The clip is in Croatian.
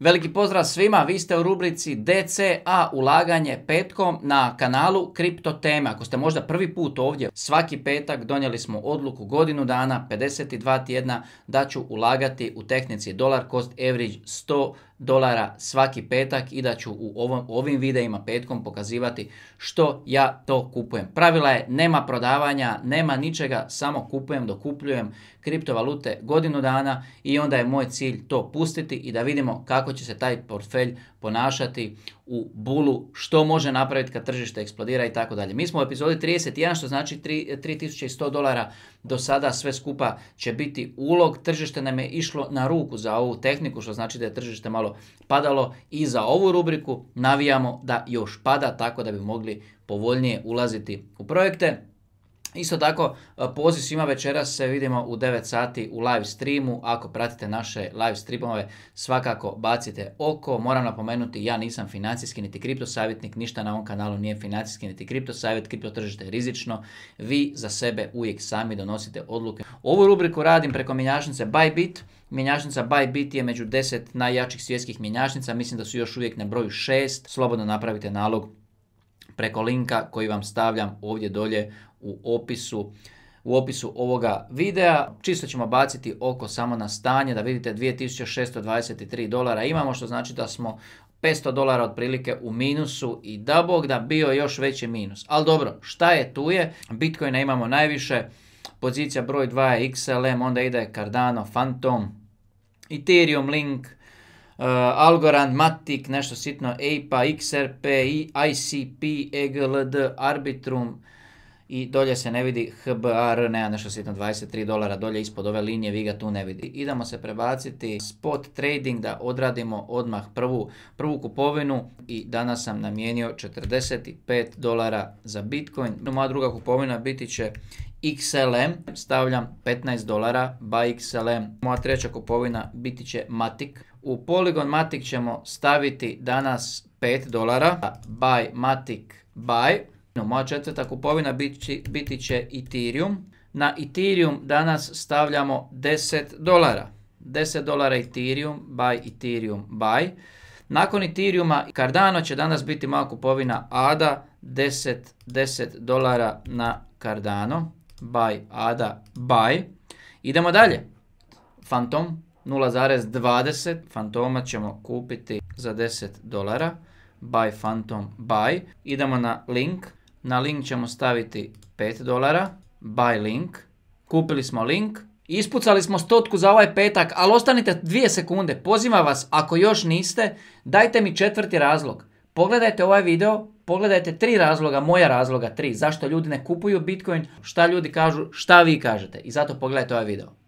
Veliki pozdrav svima, vi ste u rubrici DCA ulaganje petkom na kanalu Kripto teme Ako ste možda prvi put ovdje, svaki petak donijeli smo odluku godinu dana, 52 tjedna, da ću ulagati u tehnici dolar cost average 100 dolara svaki petak i da ću u ovom, ovim videima petkom pokazivati što ja to kupujem. Pravila je nema prodavanja, nema ničega, samo kupujem, dokupljujem kriptovalute godinu dana i onda je moj cilj to pustiti i da vidimo kako će se taj portfelj ponašati u bulu, što može napraviti kad tržište eksplodira i tako dalje. Mi smo u epizodi 31, što znači 3100 dolara do sada sve skupa će biti ulog. Tržište nam je išlo na ruku za ovu tehniku, što znači da je tržište malo padalo i za ovu rubriku navijamo da još pada, tako da bi mogli povoljnije ulaziti u projekte. Isto tako, e, poziv svima večeras se vidimo u 9 sati u live streamu. Ako pratite naše live streamove, svakako bacite oko. Moram napomenuti, ja nisam financijski niti kripto savjetnik, ništa na ovom kanalu nije financijski niti kripto savjet, kripto tržište je rizično. Vi za sebe uvijek sami donosite odluke. Ovu rubriku radim preko mjenjačnice Bybit. Mjenjačnica Bybit je među 10 najjačih svjetskih mjenjačnica, mislim da su još uvijek na broju 6. Slobodno napravite nalog preko linka koji vam stavljam ovdje dolje u opisu u opisu ovoga videa. Čisto ćemo baciti oko samo na stanje da vidite 2623 dolara imamo što znači da smo 500 dolara otprilike u minusu i da bog da bio još veći minus. Ali dobro, šta je tu je? Bitcoina imamo najviše, pozicija broj 2 je XLM, onda ide Cardano, Phantom, Ethereum, Link, Eh, Algorand, Matic, nešto sitno, APA, XRP, ICP, EGLD, Arbitrum i dolje se ne vidi HBAR, nema nešto sitno 23 dolara dolje ispod ove linije, vi ga tu ne vidi. Idemo se prebaciti spot trading da odradimo odmah prvu, prvu kupovinu i danas sam namijenio 45 dolara za Bitcoin. Moja druga kupovina biti će XLM, stavljam 15 dolara buy XLM. Moja treća kupovina biti će Matic, u poligon Matic ćemo staviti danas 5 dolara. Buy Matic buy. moja četvrta kupovina biti, će Ethereum. Na Ethereum danas stavljamo 10 dolara. 10 dolara Ethereum, buy Ethereum, buy. Nakon Ethereuma Cardano će danas biti moja kupovina ADA, 10, 10 dolara na Cardano, buy ADA, buy. Idemo dalje. Phantom, 0.20 Fantoma ćemo kupiti za 10 dolara. Buy Phantom Buy. Idemo na link. Na link ćemo staviti 5 dolara. Buy link. Kupili smo link. Ispucali smo stotku za ovaj petak, ali ostanite dvije sekunde. Pozivam vas, ako još niste, dajte mi četvrti razlog. Pogledajte ovaj video, pogledajte tri razloga, moja razloga tri, zašto ljudi ne kupuju Bitcoin, šta ljudi kažu, šta vi kažete. I zato pogledajte ovaj video.